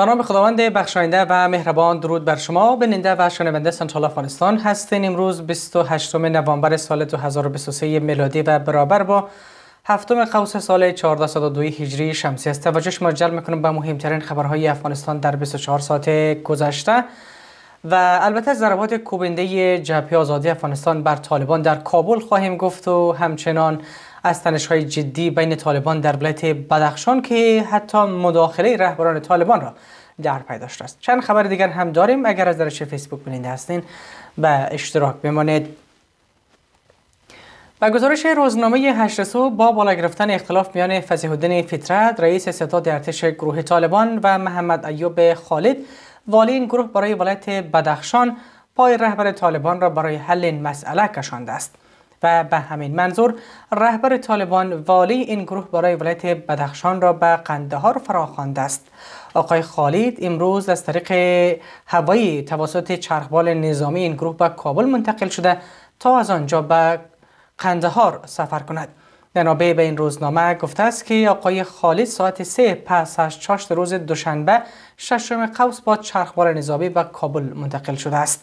به نام خداوند بخشاینده و مهربان درود بر شما بیننده و شنونده سنترال افغانستان هستین امروز 28 نوامبر سال 2023 میلادی و برابر با هفتم قوس سال 1402 هجری شمسی است توجه شما جلب میکنم به مهمترین خبرهای افغانستان در 24 ساعت گذشته و البته ضربات کوبنده جبهه آزادی افغانستان بر طالبان در کابل خواهیم گفت و همچنان از های جدی بین طالبان در ولایت بدخشان که حتی مداخله رهبران طالبان را در پی داشته است چند خبر دیگر هم داریم اگر از درش فیسبوک بیننده هستین به اشتراک بمانید با گزارش روزنامه هشت با بالا گرفتن اختلاف میان فضیح الدین فطرت رئیس ستاد ارتش گروه طالبان و محمد ایوب خالد والی این گروه برای ولایت بدخشان پای رهبر طالبان را برای حل این مسئله کشانده است و به همین منظور رهبر طالبان والی این گروه برای ولایت بدخشان را به قندهار فراخوانده است آقای خالید امروز از طریق هوایی توسط چرخبال نظامی این گروه به کابل منتقل شده تا از آنجا به قندهار سفر کند منابع به این روزنامه گفته است که آقای خالد ساعت سه پس از چاشت روز دوشنبه ششم قوس با چرخبال نظامی به کابل منتقل شده است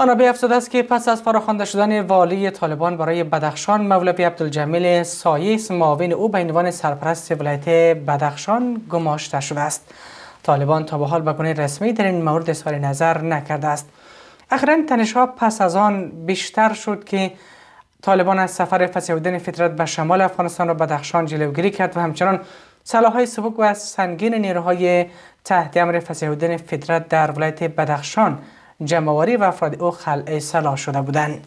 منابع افزوده است که پس از فراخوانده شدن والی طالبان برای بدخشان مولوی عبدالجمیل سایس معاون او به عنوان سرپرست ولایت بدخشان گماشته شده است طالبان تا به حال به گونه رسمی در این مورد اظهار نظر نکرده است اخیرا تنشها پس از آن بیشتر شد که طالبان از سفر فسیودن فطرت به شمال افغانستان و بدخشان جلوگیری کرد و همچنان سلاحهای سبک و سنگین نیروهای تحت امر فسیودن فطرت در ولایت بدخشان جمعواری و افراد او خلع سلاح شده بودند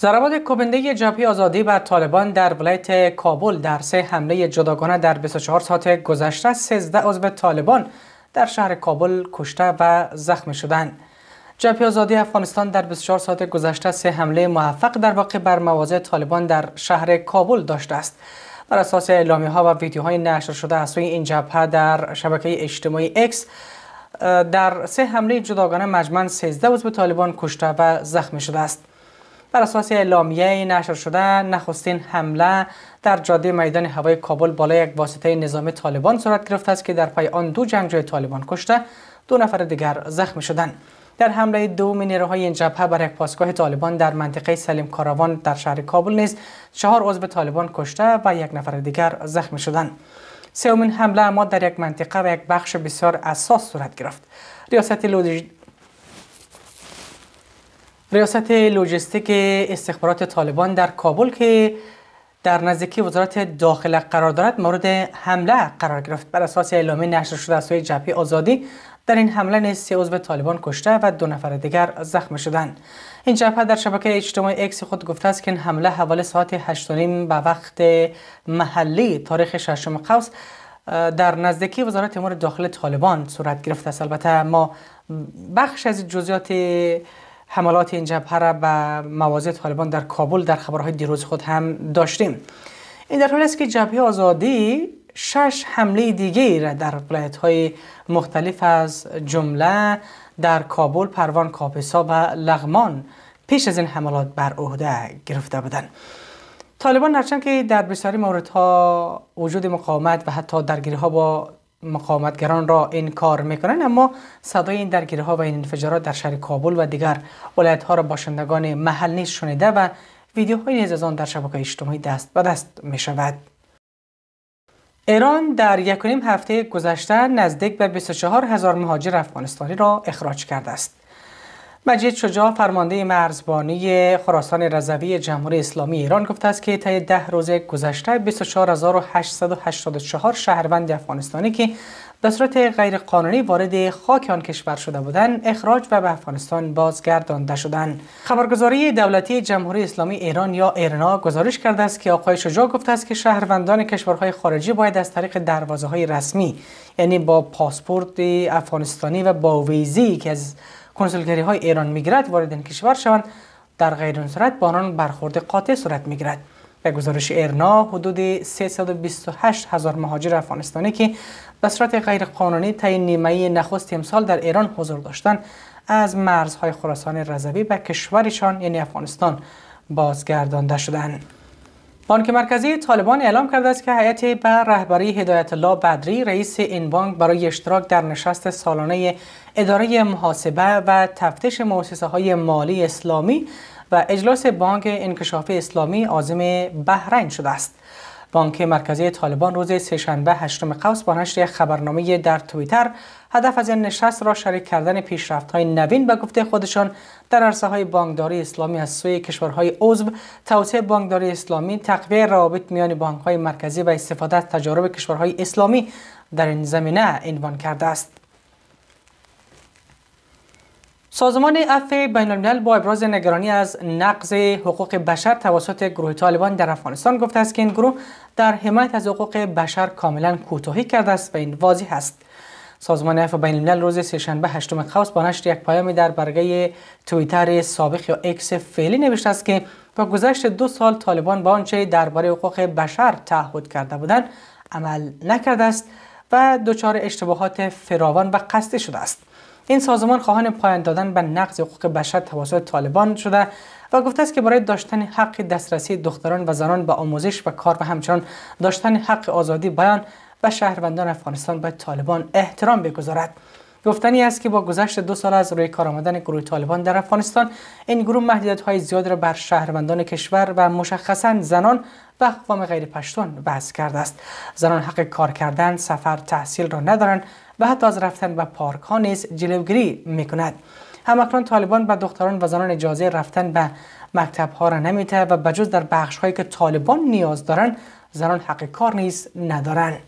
ضربات کوبنده جبهه آزادی بر طالبان در ولایت کابل در سه حمله جداگانه در 24 ساعت گذشته 13 عضو طالبان در شهر کابل کشته و زخم شدند. جبهه آزادی افغانستان در 24 ساعت گذشته سه حمله موفق در واقع بر مواضع طالبان در شهر کابل داشته است. بر اساس اعلامیه ها و ویدیوهای نشر شده از سوی این جبهه در شبکه اجتماعی اکس در سه حمله جداگانه مجموعاً 13 عضو طالبان کشته و زخمی شده است. بر اساس اعلامیه نشر شده نخستین حمله در جاده میدان هوای کابل بالای یک واسطه نظام طالبان صورت گرفته است که در پای آن دو جنگجوی طالبان کشته دو نفر دیگر زخمی شدند در حمله دوم نیروهای این جبهه بر یک پاسگاه طالبان در منطقه سلیم کاروان در شهر کابل نیز چهار عضو طالبان کشته و یک نفر دیگر زخمی شدند سومین حمله اما در یک منطقه و یک بخش بسیار اساس صورت گرفت ریاست لوجیستیک ریاست لوجستیک استخبارات طالبان در کابل که در نزدیکی وزارت داخله قرار دارد مورد حمله قرار گرفت بر اساس اعلامیه نشر شده از سوی جبهه آزادی در این حمله نیز سه عضو طالبان کشته و دو نفر دیگر زخم شدند این جبهه در شبکه اجتماعی اکس خود گفته است که این حمله حوالی ساعت 8 به وقت محلی تاریخ ششم قوس در نزدیکی وزارت امور داخل طالبان صورت گرفته است البته ما بخش از جزئیات حملات این جبهه را به مواضع طالبان در کابل در خبرهای دیروز خود هم داشتیم این در حالی است که جبهه آزادی شش حمله دیگه ای را در ولایت های مختلف از جمله در کابل، پروان، کاپیسا و لغمان پیش از این حملات بر عهده گرفته بودند. طالبان هرچند که در بسیاری ها وجود مقاومت و حتی درگیری ها با مقاومتگران را انکار میکنند اما صدای این درگیری ها و این انفجارات در شهر کابل و دیگر ولایت ها را باشندگان محل نیز شنیده و ویدیوهای نیز از آن در شبکه اجتماعی دست به دست می شود. ایران در یک هفته گذشته نزدیک به 24 هزار مهاجر افغانستانی را اخراج کرده است. مجید شجاع فرمانده مرزبانی خراسان رضوی جمهوری اسلامی ایران گفته است که طی ده روز گذشته 24884 شهروند افغانستانی که به صورت غیرقانونی وارد خاک آن کشور شده بودند اخراج و به افغانستان بازگردانده شدند خبرگزاری دولتی جمهوری اسلامی ایران یا ایرنا گزارش کرده است که آقای شجاع گفته است که شهروندان کشورهای خارجی باید از طریق دروازه های رسمی یعنی با پاسپورت افغانستانی و با ویزی که از کنسولگری های ایران میگیرد وارد این کشور شوند در غیر صورت با آنان برخورد قاطع صورت میگیرد به گزارش ایرنا حدود 328 هزار مهاجر افغانستانی که به صورت غیرقانونی طی نیمه نخست امسال در ایران حضور داشتند از مرزهای خراسان رضوی به کشورشان یعنی افغانستان بازگردانده شدند بانک مرکزی طالبان اعلام کرده است که هیئت به رهبری هدایت الله بدری رئیس این بانک برای اشتراک در نشست سالانه اداره محاسبه و تفتیش مؤسسه های مالی اسلامی و اجلاس بانک انکشاف اسلامی عازم بحرین شده است. بانک مرکزی طالبان روز سهشنبه هشتم قوس با نشر خبرنامه در توییتر هدف از این نشست را شریک کردن پیشرفت های نوین به گفته خودشان در عرصه های بانکداری اسلامی از سوی کشورهای عضو توسعه بانکداری اسلامی تقویه روابط میان بانک های مرکزی و استفاده از تجارب کشورهای اسلامی در این زمینه عنوان کرده است سازمان اف بین الملل با ابراز نگرانی از نقض حقوق بشر توسط گروه طالبان در افغانستان گفته است که این گروه در حمایت از حقوق بشر کاملا کوتاهی کرده است و این واضح است سازمان عفو بین الملل روز سه‌شنبه هشتم قوس با نشر یک پیامی در برگه توییتر سابق یا اکس فعلی نوشته است که با گذشت دو سال طالبان با آنچه درباره حقوق بشر تعهد کرده بودند عمل نکرده است و دچار اشتباهات فراوان و قصدی شده است این سازمان خواهان پایان دادن به نقض حقوق بشر توسط طالبان شده و گفته است که برای داشتن حق دسترسی دختران و زنان به آموزش و کار و همچنان داشتن حق آزادی بیان و شهروندان افغانستان به طالبان احترام بگذارد گفتنی است که با گذشت دو سال از روی کار آمدن گروه طالبان در افغانستان این گروه محدودیت های زیاد را بر شهروندان کشور و مشخصا زنان و اقوام غیر پشتون وضع کرده است زنان حق کار کردن سفر تحصیل را ندارند و حتی از رفتن به پارک ها نیز جلوگیری میکند همکنون طالبان به دختران و زنان اجازه رفتن به مکتب ها را نمیده و بجز در بخش هایی که طالبان نیاز دارند زنان حق کار نیز ندارند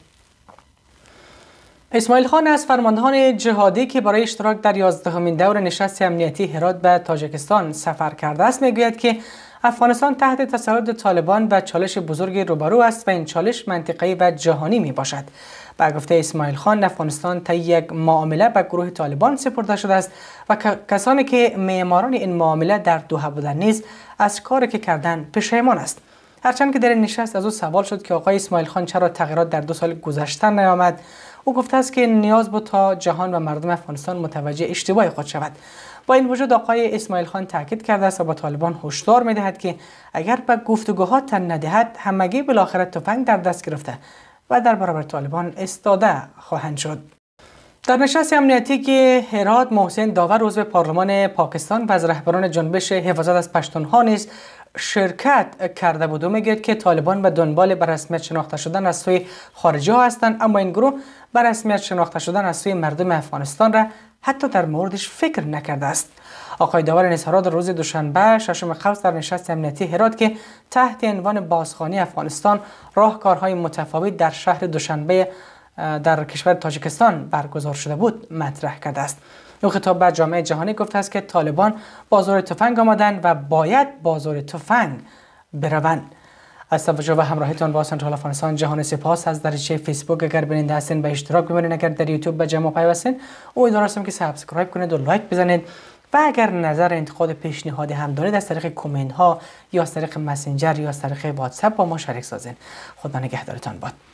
اسماعیل خان از فرماندهان جهادی که برای اشتراک در یازدهمین دور نشست امنیتی هرات به تاجکستان سفر کرده است میگوید که افغانستان تحت تسلط طالبان و چالش بزرگی روبرو است و این چالش منطقه‌ای و جهانی می باشد. به گفته اسماعیل خان افغانستان طی یک معامله به گروه طالبان سپرده شده است و کسانی که معماران این معامله در دوه بودن نیز از کاری که کردن پشیمان است. هرچند که در این نشست از او سوال شد که آقای اسماعیل خان چرا تغییرات در دو سال گذشته نیامد او گفته است که نیاز بود تا جهان و مردم افغانستان متوجه اشتباه خود شود با این وجود آقای اسماعیل خان تاکید کرده است و با طالبان هشدار میدهد که اگر به گفتگوها تن ندهد همگی بالاخره تفنگ در دست گرفته و در برابر طالبان استاده خواهند شد در نشست امنیتی که هرات محسن داور عضو پارلمان پاکستان و از رهبران جنبش حفاظت از پشتونها نیز شرکت کرده بود و میگوید که طالبان به دنبال به رسمیت شناخته شدن از سوی خارجی ها هستند اما این گروه به رسمیت شناخته شدن از سوی مردم افغانستان را حتی در موردش فکر نکرده است آقای داور نظهرا روز دوشنبه ششم قبض در نشست امنیتی هرات که تحت عنوان بازخانی افغانستان راهکارهای متفاوت در شهر دوشنبه در کشور تاجیکستان برگزار شده بود مطرح کرده است او خطاب به جامعه جهانی گفته است که طالبان بازار تفنگ آمدند و باید بازار زور تفنگ بروند از توجه و همراهیتان با سنترال افغانستان جهان سپاس از دریچه فیسبوک اگر بیننده هستین به اشتراک بمانین اگر در یوتیوب به جمع پیوستین امیدوار هستم که سبسکرایب کنید و لایک بزنید و اگر نظر انتقاد پیشنهاد هم دارید از طریق کومنت ها یا از طریق مسنجر یا از طریق واتساپ با ما شریک سازین خدا نگهدارتان باد